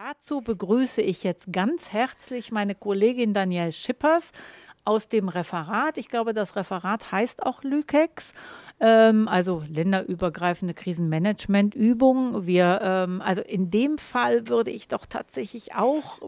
Dazu begrüße ich jetzt ganz herzlich meine Kollegin Danielle Schippers aus dem Referat. Ich glaube, das Referat heißt auch Lükex. Ähm, also länderübergreifende Krisenmanagementübung. Wir, ähm, also in dem Fall würde ich doch tatsächlich auch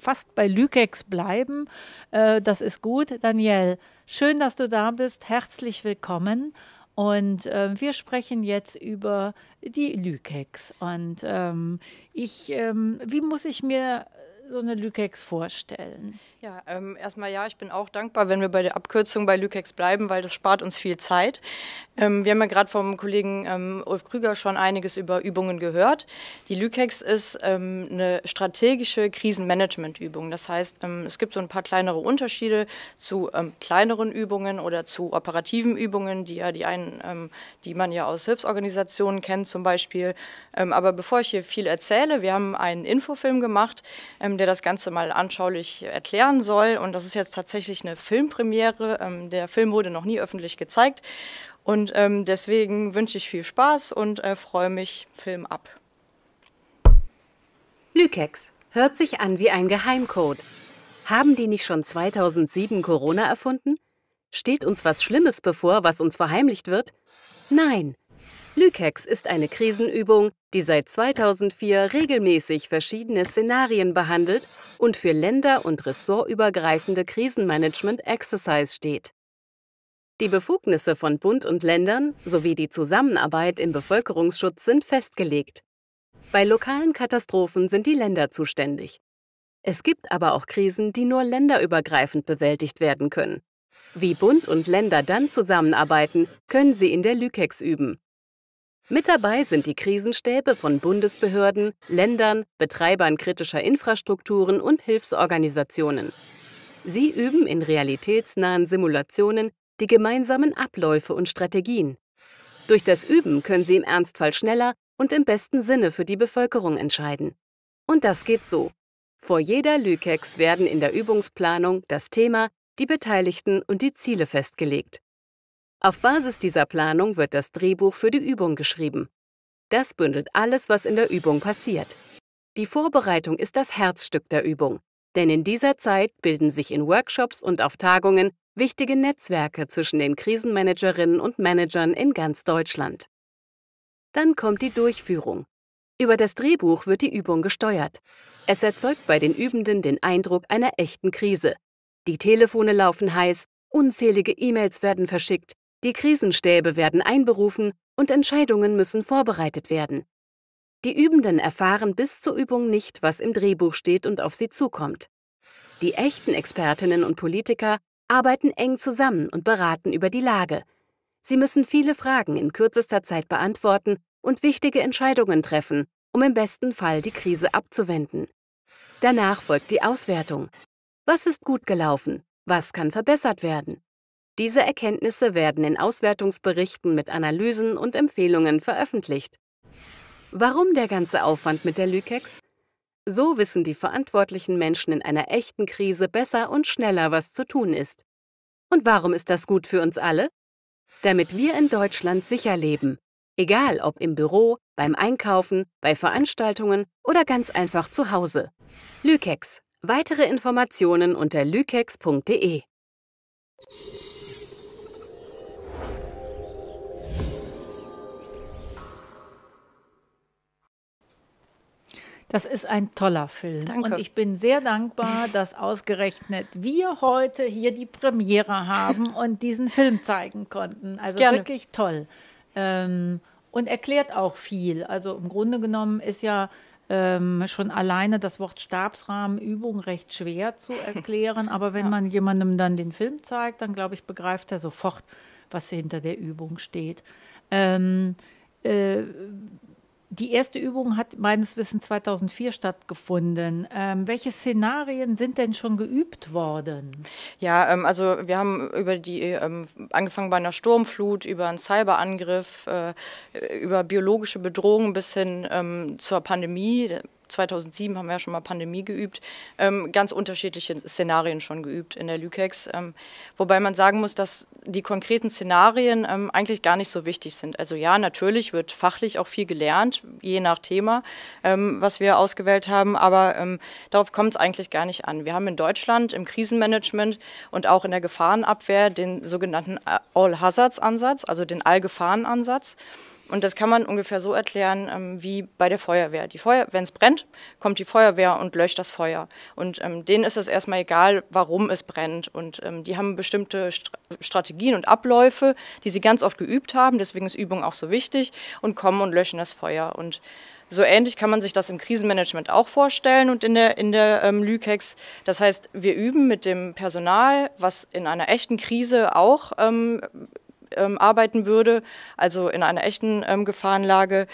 fast bei Lükex bleiben. Äh, das ist gut. Danielle, schön, dass du da bist. Herzlich willkommen. Und äh, wir sprechen jetzt über die Lykex. Und ähm, ich, ähm, wie muss ich mir so eine Lükex vorstellen? Ja, ähm, erstmal ja, ich bin auch dankbar, wenn wir bei der Abkürzung bei Lükex bleiben, weil das spart uns viel Zeit. Ähm, wir haben ja gerade vom Kollegen ähm, Ulf Krüger schon einiges über Übungen gehört. Die Lükex ist ähm, eine strategische Krisenmanagementübung. Das heißt, ähm, es gibt so ein paar kleinere Unterschiede zu ähm, kleineren Übungen oder zu operativen Übungen, die ja die einen, die man ja aus Hilfsorganisationen kennt zum Beispiel. aber bevor ich hier viel erzähle, wir haben einen Infofilm gemacht, der das Ganze mal anschaulich erklären soll. Und das ist jetzt tatsächlich eine Filmpremiere. Ähm, der Film wurde noch nie öffentlich gezeigt. Und ähm, deswegen wünsche ich viel Spaß und äh, freue mich, Film ab. Lükex hört sich an wie ein Geheimcode. Haben die nicht schon 2007 Corona erfunden? Steht uns was Schlimmes bevor, was uns verheimlicht wird? Nein, Lükex ist eine Krisenübung, die seit 2004 regelmäßig verschiedene Szenarien behandelt und für länder- und ressortübergreifende Krisenmanagement-Exercise steht. Die Befugnisse von Bund und Ländern sowie die Zusammenarbeit im Bevölkerungsschutz sind festgelegt. Bei lokalen Katastrophen sind die Länder zuständig. Es gibt aber auch Krisen, die nur länderübergreifend bewältigt werden können. Wie Bund und Länder dann zusammenarbeiten, können sie in der Lükex üben. Mit dabei sind die Krisenstäbe von Bundesbehörden, Ländern, Betreibern kritischer Infrastrukturen und Hilfsorganisationen. Sie üben in realitätsnahen Simulationen die gemeinsamen Abläufe und Strategien. Durch das Üben können sie im Ernstfall schneller und im besten Sinne für die Bevölkerung entscheiden. Und das geht so. Vor jeder Lükex werden in der Übungsplanung das Thema, die Beteiligten und die Ziele festgelegt. Auf Basis dieser Planung wird das Drehbuch für die Übung geschrieben. Das bündelt alles, was in der Übung passiert. Die Vorbereitung ist das Herzstück der Übung, denn in dieser Zeit bilden sich in Workshops und auf Tagungen wichtige Netzwerke zwischen den Krisenmanagerinnen und Managern in ganz Deutschland. Dann kommt die Durchführung. Über das Drehbuch wird die Übung gesteuert. Es erzeugt bei den Übenden den Eindruck einer echten Krise. Die Telefone laufen heiß, unzählige E-Mails werden verschickt, die Krisenstäbe werden einberufen und Entscheidungen müssen vorbereitet werden. Die Übenden erfahren bis zur Übung nicht, was im Drehbuch steht und auf sie zukommt. Die echten Expertinnen und Politiker arbeiten eng zusammen und beraten über die Lage. Sie müssen viele Fragen in kürzester Zeit beantworten und wichtige Entscheidungen treffen, um im besten Fall die Krise abzuwenden. Danach folgt die Auswertung. Was ist gut gelaufen? Was kann verbessert werden? Diese Erkenntnisse werden in Auswertungsberichten mit Analysen und Empfehlungen veröffentlicht. Warum der ganze Aufwand mit der Lykex? So wissen die verantwortlichen Menschen in einer echten Krise besser und schneller, was zu tun ist. Und warum ist das gut für uns alle? Damit wir in Deutschland sicher leben. Egal ob im Büro, beim Einkaufen, bei Veranstaltungen oder ganz einfach zu Hause. Lykex. Weitere Informationen unter lükex.de. Das ist ein toller Film. Danke. Und ich bin sehr dankbar, dass ausgerechnet wir heute hier die Premiere haben und diesen Film zeigen konnten. Also Gerne. wirklich toll. Ähm, und erklärt auch viel. Also im Grunde genommen ist ja ähm, schon alleine das Wort Stabsrahmenübung recht schwer zu erklären. Aber wenn ja. man jemandem dann den Film zeigt, dann glaube ich, begreift er sofort, was hinter der Übung steht. Ähm, äh, die erste Übung hat meines Wissens 2004 stattgefunden. Ähm, welche Szenarien sind denn schon geübt worden? Ja, ähm, also wir haben über die ähm, angefangen bei einer Sturmflut, über einen Cyberangriff, äh, über biologische Bedrohungen bis hin ähm, zur Pandemie 2007 haben wir ja schon mal Pandemie geübt, ähm, ganz unterschiedliche Szenarien schon geübt in der Lükex. Ähm, wobei man sagen muss, dass die konkreten Szenarien ähm, eigentlich gar nicht so wichtig sind. Also ja, natürlich wird fachlich auch viel gelernt, je nach Thema, ähm, was wir ausgewählt haben, aber ähm, darauf kommt es eigentlich gar nicht an. Wir haben in Deutschland im Krisenmanagement und auch in der Gefahrenabwehr den sogenannten All-Hazards-Ansatz, also den all gefahren ansatz und das kann man ungefähr so erklären ähm, wie bei der Feuerwehr. Die Feuer Wenn es brennt, kommt die Feuerwehr und löscht das Feuer. Und ähm, denen ist es erstmal egal, warum es brennt. Und ähm, die haben bestimmte St Strategien und Abläufe, die sie ganz oft geübt haben. Deswegen ist Übung auch so wichtig und kommen und löschen das Feuer. Und so ähnlich kann man sich das im Krisenmanagement auch vorstellen und in der, in der ähm, Lükex. Das heißt, wir üben mit dem Personal, was in einer echten Krise auch ähm, ähm, arbeiten würde, also in einer echten ähm, Gefahrenlage,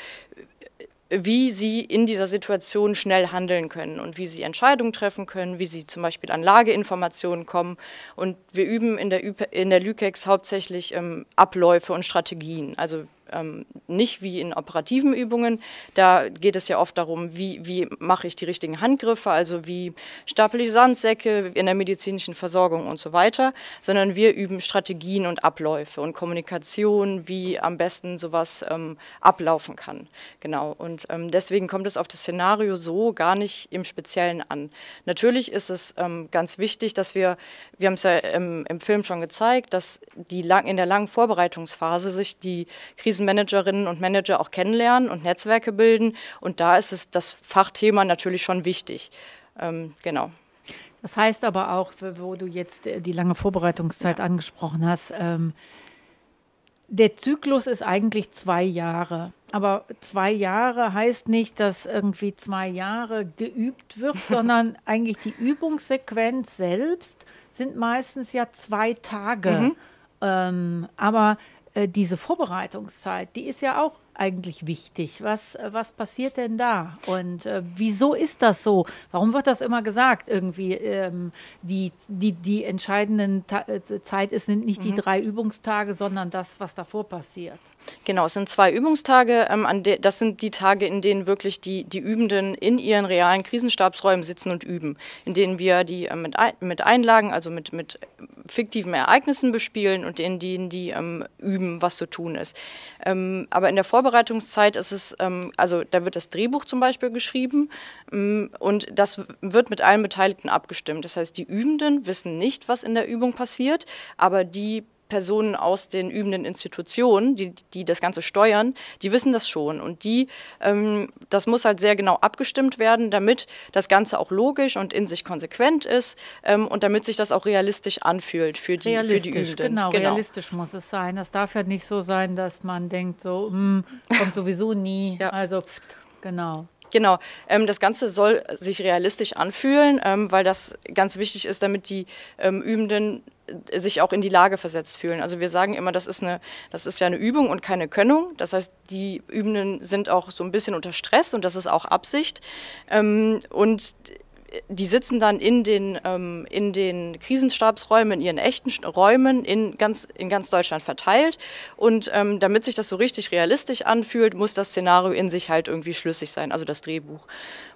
wie sie in dieser Situation schnell handeln können und wie sie Entscheidungen treffen können, wie sie zum Beispiel an Lageinformationen kommen. Und wir üben in der, in der Lükex hauptsächlich ähm, Abläufe und Strategien. Also ähm, nicht wie in operativen Übungen. Da geht es ja oft darum, wie, wie mache ich die richtigen Handgriffe, also wie stapel ich Sandsäcke in der medizinischen Versorgung und so weiter, sondern wir üben Strategien und Abläufe und Kommunikation, wie am besten sowas ähm, ablaufen kann. Genau, und ähm, deswegen kommt es auf das Szenario so gar nicht im Speziellen an. Natürlich ist es ähm, ganz wichtig, dass wir, wir haben es ja im, im Film schon gezeigt, dass die lang, in der langen Vorbereitungsphase sich die Krisen ganzen Managerinnen und Manager auch kennenlernen und Netzwerke bilden. Und da ist es das Fachthema natürlich schon wichtig. Ähm, genau. Das heißt aber auch, wo du jetzt die lange Vorbereitungszeit ja. angesprochen hast, ähm, der Zyklus ist eigentlich zwei Jahre. Aber zwei Jahre heißt nicht, dass irgendwie zwei Jahre geübt wird, sondern eigentlich die Übungssequenz selbst sind meistens ja zwei Tage. Mhm. Ähm, aber äh, diese Vorbereitungszeit, die ist ja auch eigentlich wichtig? Was, äh, was passiert denn da? Und äh, wieso ist das so? Warum wird das immer gesagt? Irgendwie ähm, die, die, die entscheidenden Ta äh, Zeit sind nicht mhm. die drei Übungstage, sondern das, was davor passiert. Genau, es sind zwei Übungstage. Ähm, das sind die Tage, in denen wirklich die, die Übenden in ihren realen Krisenstabsräumen sitzen und üben, in denen wir die ähm, mit, mit Einlagen, also mit, mit ähm, fiktiven Ereignissen bespielen und in denen die ähm, üben, was zu tun ist. Ähm, aber in der Vorbereitungszeit ist es, ähm, also da wird das Drehbuch zum Beispiel geschrieben und das wird mit allen Beteiligten abgestimmt. Das heißt, die Übenden wissen nicht, was in der Übung passiert, aber die Personen aus den übenden Institutionen, die, die das Ganze steuern, die wissen das schon. Und die, ähm, das muss halt sehr genau abgestimmt werden, damit das Ganze auch logisch und in sich konsequent ist ähm, und damit sich das auch realistisch anfühlt für die, für die Übenden. Genau, genau, realistisch muss es sein. Das darf ja nicht so sein, dass man denkt, so, mh, hm, kommt sowieso nie. ja. Also, pft, genau. Genau, ähm, das Ganze soll sich realistisch anfühlen, ähm, weil das ganz wichtig ist, damit die ähm, Übenden sich auch in die Lage versetzt fühlen. Also wir sagen immer, das ist, eine, das ist ja eine Übung und keine Könnung. Das heißt, die Übenden sind auch so ein bisschen unter Stress und das ist auch Absicht. Ähm, und die sitzen dann in den, ähm, in den Krisenstabsräumen, in ihren echten Räumen in ganz, in ganz Deutschland verteilt. Und ähm, damit sich das so richtig realistisch anfühlt, muss das Szenario in sich halt irgendwie schlüssig sein, also das Drehbuch.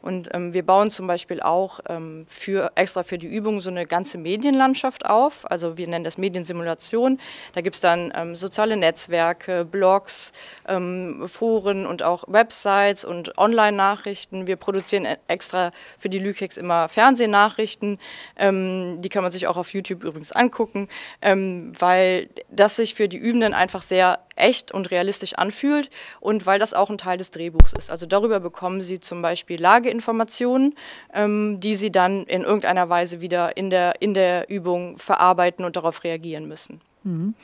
Und ähm, wir bauen zum Beispiel auch ähm, für, extra für die Übung so eine ganze Medienlandschaft auf. Also wir nennen das Mediensimulation. Da gibt es dann ähm, soziale Netzwerke, Blogs, ähm, Foren und auch Websites und Online-Nachrichten. Wir produzieren e-, extra für die Lükex immer Fernsehnachrichten. Ähm, die kann man sich auch auf YouTube übrigens angucken, ähm, weil das sich für die Übenden einfach sehr echt und realistisch anfühlt und weil das auch ein Teil des Drehbuchs ist. Also darüber bekommen sie zum Beispiel Lageinformationen, ähm, die sie dann in irgendeiner Weise wieder in der, in der Übung verarbeiten und darauf reagieren müssen. Mhm.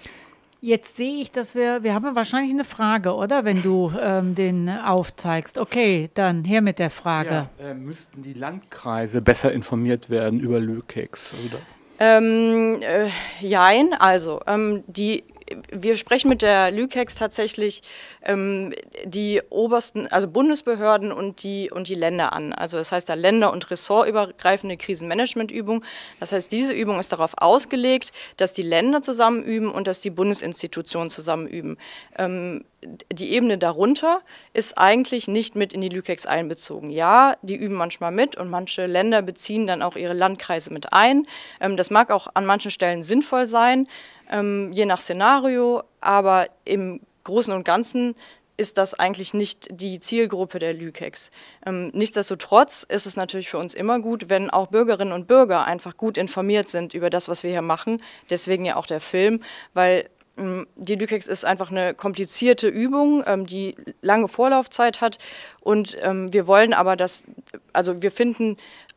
Jetzt sehe ich, dass wir, wir haben wahrscheinlich eine Frage, oder? Wenn du ähm, den aufzeigst. Okay, dann her mit der Frage. Ja, äh, müssten die Landkreise besser informiert werden über Lökex, oder? Ähm, äh, jein, also ähm, die wir sprechen mit der LÜKEX tatsächlich ähm, die obersten, also Bundesbehörden und die, und die Länder an. Also das heißt da Länder- und ressortübergreifende Krisenmanagementübung. Das heißt, diese Übung ist darauf ausgelegt, dass die Länder zusammenüben und dass die Bundesinstitutionen zusammenüben. Ähm, die Ebene darunter ist eigentlich nicht mit in die LÜKEX einbezogen. Ja, die üben manchmal mit und manche Länder beziehen dann auch ihre Landkreise mit ein. Ähm, das mag auch an manchen Stellen sinnvoll sein ähm, je nach Szenario, aber im Großen und Ganzen ist das eigentlich nicht die Zielgruppe der Lükex. Ähm, nichtsdestotrotz ist es natürlich für uns immer gut, wenn auch Bürgerinnen und Bürger einfach gut informiert sind über das, was wir hier machen. Deswegen ja auch der Film, weil ähm, die Lükex ist einfach eine komplizierte Übung, ähm, die lange Vorlaufzeit hat. Und ähm, wir wollen aber, dass, also wir finden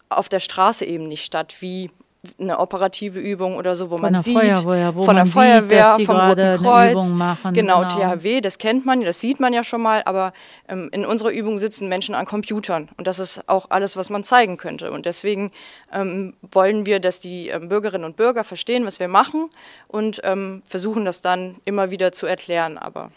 auf der Straße eben nicht statt, wie eine operative Übung oder so, wo von man sieht, Feuerwehr, wo von der Feuerwehr, sieht, vom Roten Kreuz, machen, genau, genau, THW, das kennt man, das sieht man ja schon mal, aber ähm, in unserer Übung sitzen Menschen an Computern und das ist auch alles, was man zeigen könnte. Und deswegen ähm, wollen wir, dass die ähm, Bürgerinnen und Bürger verstehen, was wir machen und ähm, versuchen das dann immer wieder zu erklären, aber...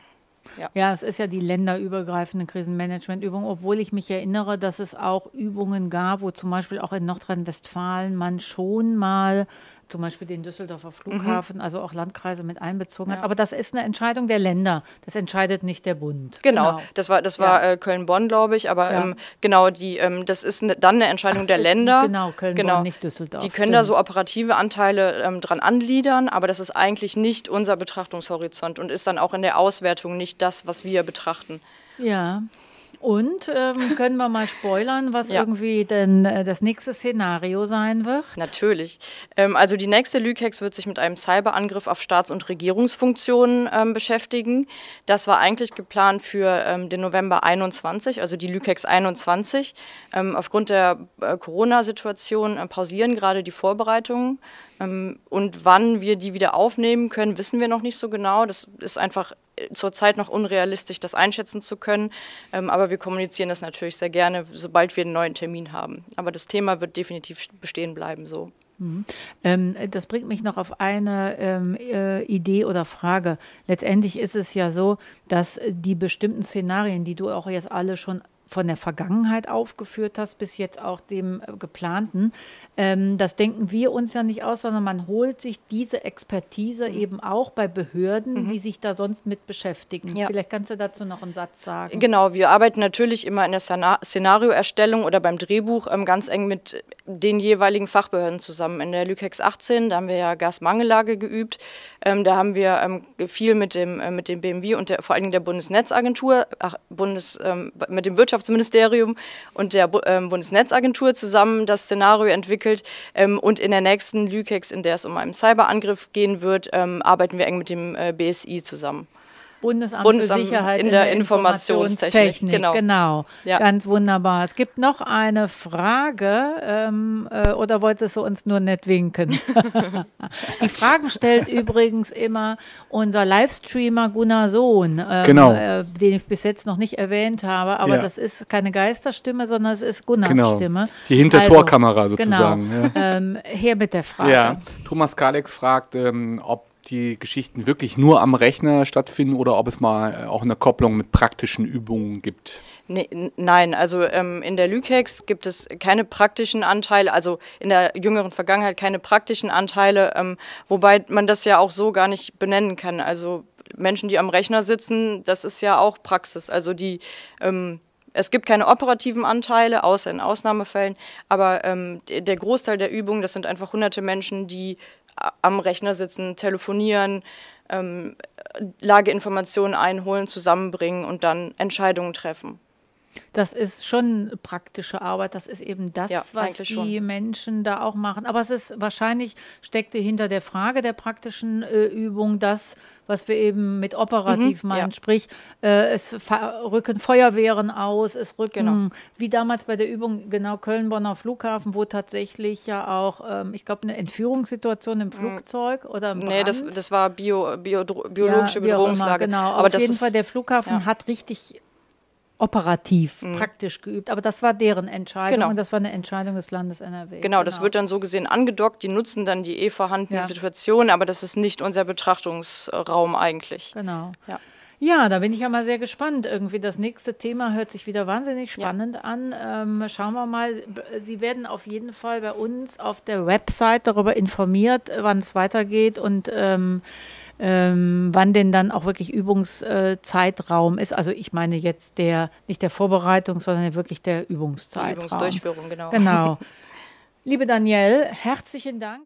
Ja. ja, es ist ja die länderübergreifende Krisenmanagementübung, obwohl ich mich erinnere, dass es auch Übungen gab, wo zum Beispiel auch in Nordrhein-Westfalen man schon mal zum Beispiel den Düsseldorfer mhm. Flughafen, mhm. also auch Landkreise mit einbezogen ja. hat. Aber das ist eine Entscheidung der Länder. Das entscheidet nicht der Bund. Genau, genau. das war, das war ja. Äh, Köln-Bonn, glaube ich. Aber ja. ähm, genau, die, ähm, das ist ne, dann eine Entscheidung Ach, der äh, Länder. Genau, Köln-Bonn, genau. nicht Düsseldorf. Die können stimmt. da so operative Anteile ähm, dran anliedern, aber das ist eigentlich nicht unser Betrachtungshorizont und ist dann auch in der Auswertung nicht das, was wir betrachten. Ja. Und ähm, können wir mal spoilern, was ja. irgendwie denn äh, das nächste Szenario sein wird? Natürlich. Ähm, also die nächste Lükex wird sich mit einem Cyberangriff auf Staats- und Regierungsfunktionen ähm, beschäftigen. Das war eigentlich geplant für ähm, den November 21, also die Lükex 21. Ähm, aufgrund der äh, Corona-Situation äh, pausieren gerade die Vorbereitungen. Ähm, und wann wir die wieder aufnehmen können, wissen wir noch nicht so genau. Das ist einfach zurzeit noch unrealistisch, das einschätzen zu können. Ähm, aber wir kommunizieren das natürlich sehr gerne, sobald wir einen neuen Termin haben. Aber das Thema wird definitiv bestehen bleiben so. Mhm. Ähm, das bringt mich noch auf eine ähm, äh, Idee oder Frage. Letztendlich ist es ja so, dass die bestimmten Szenarien, die du auch jetzt alle schon von der Vergangenheit aufgeführt hast, bis jetzt auch dem äh, geplanten. Ähm, das denken wir uns ja nicht aus, sondern man holt sich diese Expertise mhm. eben auch bei Behörden, mhm. die sich da sonst mit beschäftigen. Ja. Vielleicht kannst du dazu noch einen Satz sagen. Genau, wir arbeiten natürlich immer in der Szenarioerstellung oder beim Drehbuch ähm, ganz eng mit den jeweiligen Fachbehörden zusammen. In der Lükex 18, da haben wir ja Gasmangellage geübt. Ähm, da haben wir ähm, viel mit dem, äh, mit dem BMW und der, vor allen Dingen der Bundesnetzagentur, ach, Bundes, ähm, mit dem Wirtschafts Wirtschaftsministerium und der ähm, Bundesnetzagentur zusammen das Szenario entwickelt. Ähm, und in der nächsten LÜKEX, in der es um einen Cyberangriff gehen wird, ähm, arbeiten wir eng mit dem äh, BSI zusammen. Bundesamt, Bundesamt für Sicherheit in, in der, Informationstechnik. Informationstechnik. Genau. genau. Ja. Ganz wunderbar. Es gibt noch eine Frage ähm, äh, oder wolltest du uns nur nett winken? Die Fragen stellt übrigens immer unser Livestreamer Gunnar Sohn, ähm, genau. äh, den ich bis jetzt noch nicht erwähnt habe, aber ja. das ist keine Geisterstimme, sondern es ist Gunnars genau. Stimme. Die Hintertorkamera also, sozusagen. Genau. Ja. Ähm, her mit der Frage. Thomas Kalex fragt, ähm, ob die Geschichten wirklich nur am Rechner stattfinden oder ob es mal äh, auch eine Kopplung mit praktischen Übungen gibt? Nee, nein, also ähm, in der Lükex gibt es keine praktischen Anteile, also in der jüngeren Vergangenheit keine praktischen Anteile, ähm, wobei man das ja auch so gar nicht benennen kann. Also Menschen, die am Rechner sitzen, das ist ja auch Praxis. Also die ähm, es gibt keine operativen Anteile, außer in Ausnahmefällen, aber ähm, der Großteil der Übungen, das sind einfach hunderte Menschen, die am Rechner sitzen, telefonieren, ähm, Lageinformationen einholen, zusammenbringen und dann Entscheidungen treffen. Das ist schon praktische Arbeit. Das ist eben das, ja, was die schon. Menschen da auch machen. Aber es ist wahrscheinlich steckte hinter der Frage der praktischen äh, Übung, dass was wir eben mit operativ mhm, meinen. Ja. Sprich, äh, es rücken Feuerwehren aus, es rücken, genau. wie damals bei der Übung, genau Köln-Bonner Flughafen, wo tatsächlich ja auch, ähm, ich glaube, eine Entführungssituation im mhm. Flugzeug mhm. oder im Brand. Nee, das, das war bio, bio, biologische ja, Bedrohungslage. Immer, genau, aber auf jeden Fall, der Flughafen ja. hat richtig operativ mhm. praktisch geübt. Aber das war deren Entscheidung genau. und das war eine Entscheidung des Landes NRW. Genau, genau, das genau. wird dann so gesehen angedockt. Die nutzen dann die eh vorhandene ja. Situation, aber das ist nicht unser Betrachtungsraum eigentlich. Genau. Ja. Ja, da bin ich ja mal sehr gespannt. Irgendwie das nächste Thema hört sich wieder wahnsinnig spannend ja. an. Ähm, schauen wir mal. Sie werden auf jeden Fall bei uns auf der Website darüber informiert, wann es weitergeht und ähm, ähm, wann denn dann auch wirklich Übungszeitraum äh, ist. Also ich meine jetzt der, nicht der Vorbereitung, sondern wirklich der Übungszeitraum. Übungsdurchführung, genau. Genau. Liebe Danielle, herzlichen Dank.